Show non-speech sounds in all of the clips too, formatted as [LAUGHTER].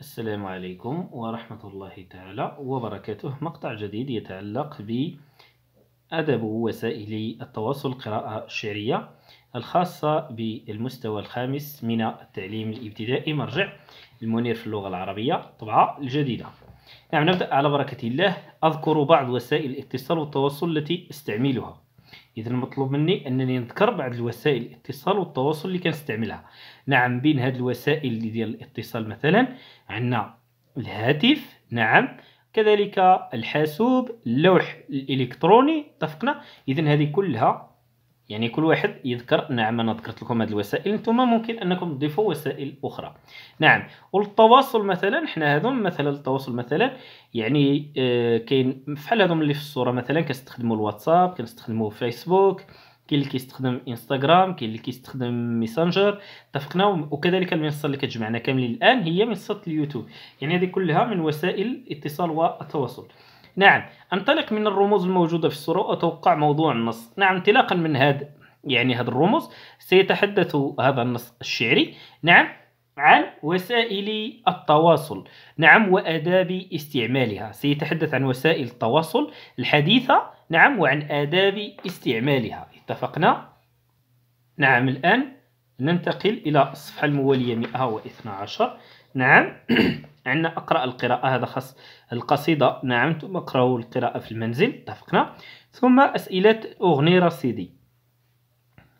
السلام عليكم ورحمة الله تعالى وبركاته مقطع جديد يتعلق بأدب وسائل التواصل القراءة الشعرية الخاصة بالمستوى الخامس من التعليم الابتدائي مرجع المنير في اللغة العربية طبعة الجديدة نعم نبدأ على بركة الله أذكر بعض وسائل الاتصال والتواصل التي استعملها إذا المطلوب مني أنني نذكر بعض الوسائل الاتصال والتواصل اللي كنستعملها نعم بين هاد الوسائل اللي ديال الاتصال مثلا عندنا الهاتف نعم كذلك الحاسوب اللوح الالكتروني اتفقنا اذا هذه كلها يعني كل واحد يذكر نعم انا ذكرت لكم هذه الوسائل انتم ممكن انكم تضيفوا وسائل اخرى نعم والتواصل مثلا حنا هذوم مثلا التواصل مثلا يعني آه كاين بحال هذوم اللي في الصوره مثلا كنستخدموا الواتساب كنستخدموا فيسبوك كاين اللي كيستخدم انستغرام كاين اللي كيستخدم ميسنجر اتفقنا وكذلك المنصه اللي كتجمعنا كاملين الان هي منصه اليوتيوب يعني هذه كلها من وسائل الاتصال والتواصل نعم انطلق من الرموز الموجوده في الصوره واتوقع موضوع النص نعم انطلاقا من هذا يعني هذا الرموز سيتحدث هذا النص الشعري نعم عن وسائل التواصل نعم وآداب استعمالها سيتحدث عن وسائل التواصل الحديثة نعم وعن آداب استعمالها اتفقنا نعم الآن ننتقل إلى الصفحة الموالية 112 نعم [CLEARS THROAT] عندنا أقرأ القراءة هذا خاص القصيدة نعم ثم أقرأوا القراءة في المنزل اتفقنا ثم أسئلة أغني رصيدي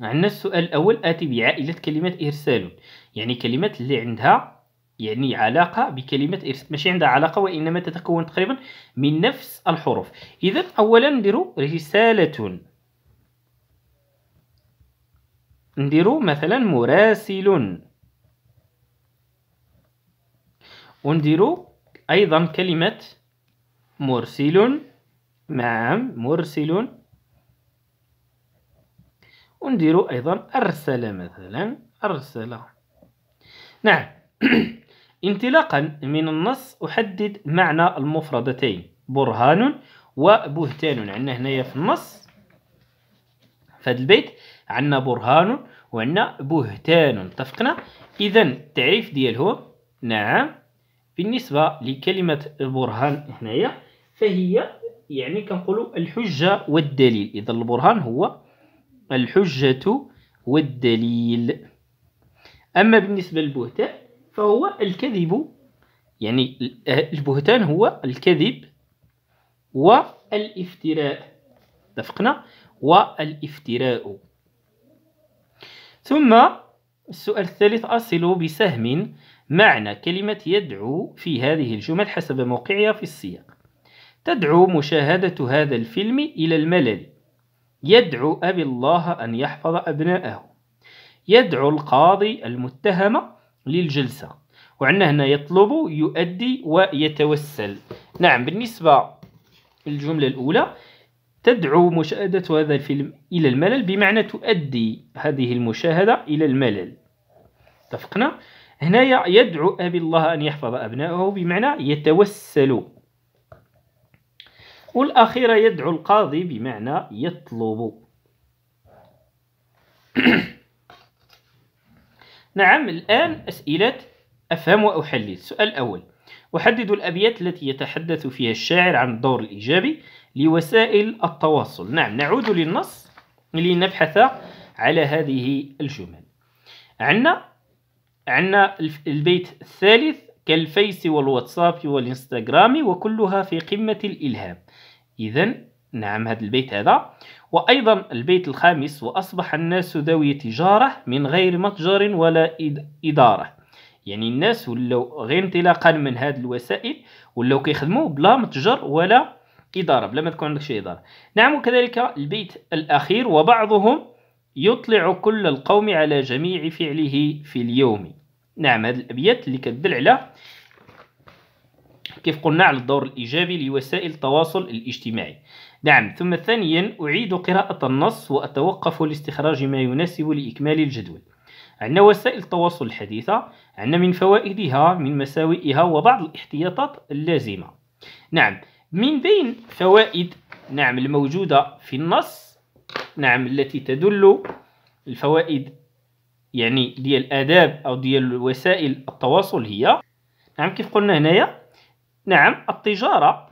عندنا السؤال الأول آتي بعائلة كلمات إرسال يعني كلمات اللي عندها يعني علاقة بكلمة إرث ماشي عندها علاقة وإنما تتكون تقريبا من نفس الحروف إذا أولا نديرو رسالة نديرو مثلا مراسل ونديرو أيضا كلمة مرسل نعم مرسل ونديرو أيضا أرسل مثلا أرسل نعم [CLEARS THROAT] انطلاقا من النص أحدد معنى المفردتين برهان وبهتان عندنا هنايا في النص في هذا البيت عندنا برهان وعندنا بهتان اتفقنا إذا التعريف ديالهم نعم بالنسبة لكلمة برهان هنايا فهي يعني كنقولوا الحجة والدليل إذا البرهان هو الحجة والدليل أما بالنسبة للبهتان فهو الكذب يعني آه، البهتان هو الكذب والافتراء اتفقنا والافتراء ثم السؤال الثالث أصل بسهم معنى كلمة يدعو في هذه الجمل حسب موقعها في السياق تدعو مشاهدة هذا الفيلم إلى الملل يدعو أبي الله أن يحفظ أبناءه يدعو القاضي المتهم للجلسة وعندنا هنا يطلب يؤدي ويتوسل نعم بالنسبة للجملة الأولى تدعو مشاهدة هذا الفيلم إلى الملل بمعنى تؤدي هذه المشاهدة إلى الملل اتفقنا هنا يدعو أبي الله أن يحفظ أبنائه بمعنى يتوسل والأخيرة يدعو القاضي بمعنى يطلب [CLEARS THROAT] نعم الآن أسئلة أفهم وأحلل السؤال الأول أحدد الأبيات التي يتحدث فيها الشاعر عن الدور الإيجابي لوسائل التواصل نعم نعود للنص لنبحث على هذه الجمل عندنا عندنا البيت الثالث كالفيس والواتساب والإنستغرام وكلها في قمة الإلهام إذا نعم هذا البيت هذا وأيضا البيت الخامس وأصبح الناس ذوي تجارة من غير متجر ولا إدارة يعني الناس ولاو غير انطلاقا من هذه الوسائل ولاو كيخدموا بلا متجر ولا إدارة بلا ما تكون عندك شي إدارة نعم وكذلك البيت الأخير وبعضهم يطلع كل القوم على جميع فعله في اليوم نعم هذه الأبيات اللي كتدل على كيف قلنا على الدور الإيجابي لوسائل التواصل الاجتماعي نعم ثم ثانيا أعيد قراءة النص وأتوقف لاستخراج ما يناسب لإكمال الجدول عندنا وسائل التواصل الحديثة عندنا من فوائدها من مساوئها وبعض الاحتياطات اللازمة نعم من بين فوائد نعم الموجودة في النص نعم التي تدل الفوائد يعني ديال الآداب أو ديال وسائل التواصل هي نعم كيف قلنا هنايا نعم التجارة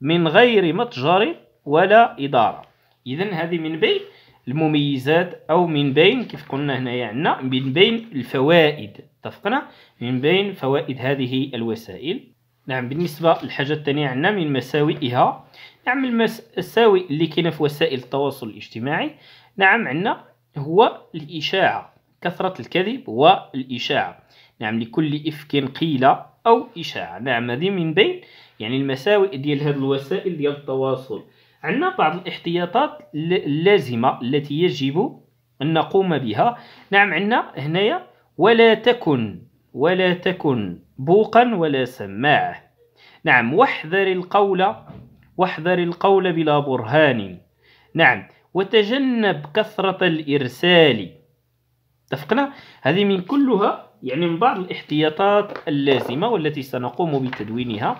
من غير متجر ولا إدارة إذا هذه من بين المميزات أو من بين كيف قلنا هنايا عندنا من بين الفوائد اتفقنا من بين فوائد هذه الوسائل نعم بالنسبة للحاجة الثانية عندنا من مساوئها نعم المساوئ اللي كاينة في وسائل التواصل الاجتماعي نعم عندنا هو الإشاعة كثرة الكذب والإشاعة نعم لكل إفك قيل أو إشاعة نعم هذه من بين يعني المساوئ ديال هذه الوسائل ديال التواصل عندنا بعض الاحتياطات اللازمة التي يجب أن نقوم بها نعم عندنا هنايا ولا تكن ولا تكن بوقا ولا سماعه نعم واحذر القول واحذر القول بلا برهان نعم وتجنب كثرة الإرسال اتفقنا هذه من كلها يعني من بعض الاحتياطات اللازمة والتي سنقوم بتدوينها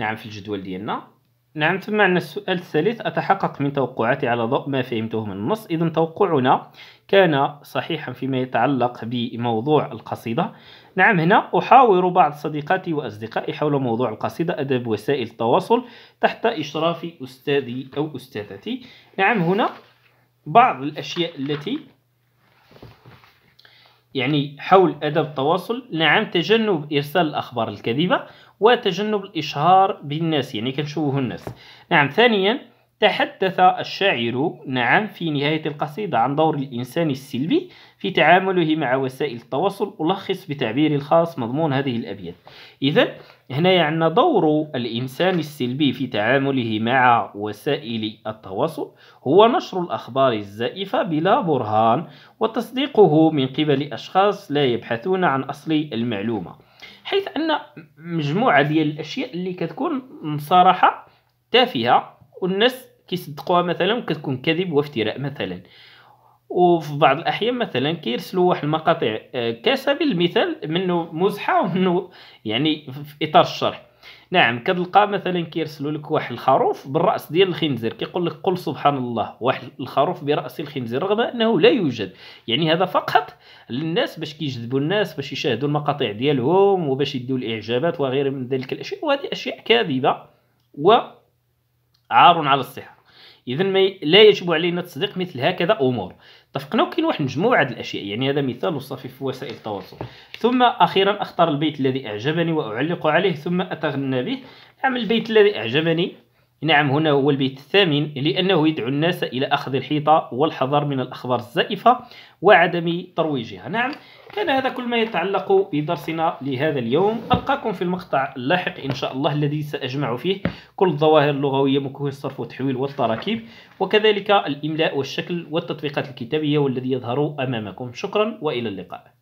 نعم في الجدول ديالنا نعم ثم عندنا السؤال الثالث أتحقق من توقعاتي على ضوء ما فهمته من النص إذا توقعنا كان صحيحا فيما يتعلق بموضوع القصيدة نعم هنا أحاور بعض صديقاتي وأصدقائي حول موضوع القصيدة أدب وسائل التواصل تحت إشراف أستاذي أو أستاذتي نعم هنا بعض الأشياء التي يعني حول آداب التواصل نعم تجنب إرسال الأخبار الكاذبة وتجنب الإشهار بالناس يعني كنشوه الناس نعم ثانيا تحدث الشاعر نعم في نهاية القصيدة عن دور الإنسان السلبي في تعامله مع وسائل التواصل ألخص بتعبيري الخاص مضمون هذه الأبيات إذا هنا يعني دور الإنسان السلبي في تعامله مع وسائل التواصل هو نشر الأخبار الزائفة بلا برهان وتصديقه من قبل أشخاص لا يبحثون عن أصل المعلومة حيث أن مجموعة ديال الأشياء اللي كتكون صراحة تافهة والناس كيصدقوها مثلا كتكون كذب وافتراء مثلا وفي بعض الاحيان مثلا كيرسلوا واحد المقاطع على آه، المثال منه مزحه ومنه يعني في اطار الشرح نعم كتلقى مثلا كيرسلوا لك واحد الخروف بالراس ديال الخنزير كيقول لك قل سبحان الله واحد الخروف براس الخنزير رغم انه لا يوجد يعني هذا فقط للناس باش كيجذبوا الناس باش يشاهدوا المقاطع ديالهم وباش يديوا الاعجابات وغير من ذلك الاشياء وهذه اشياء كاذبه و عار على الصحة إذا لا يجب علينا تصديق مثل هكذا أمور اتفقنا وكاين واحد مجموعه ديال الأشياء يعني هذا مثال وصفي في وسائل التواصل ثم أخيرا أختار البيت الذي أعجبني وأعلق عليه ثم أتغنى به نعم البيت الذي أعجبني نعم هنا هو البيت الثامن لأنه يدعو الناس إلى أخذ الحيطة والحذر من الأخبار الزائفة وعدم ترويجها نعم كان هذا كل ما يتعلق بدرسنا لهذا اليوم ألقاكم في المقطع اللاحق إن شاء الله الذي سأجمع فيه كل الظواهر اللغوية من الصرف والتحويل والتراكيب وكذلك الإملاء والشكل والتطبيقات الكتابية والذي يظهر أمامكم شكرا وإلى اللقاء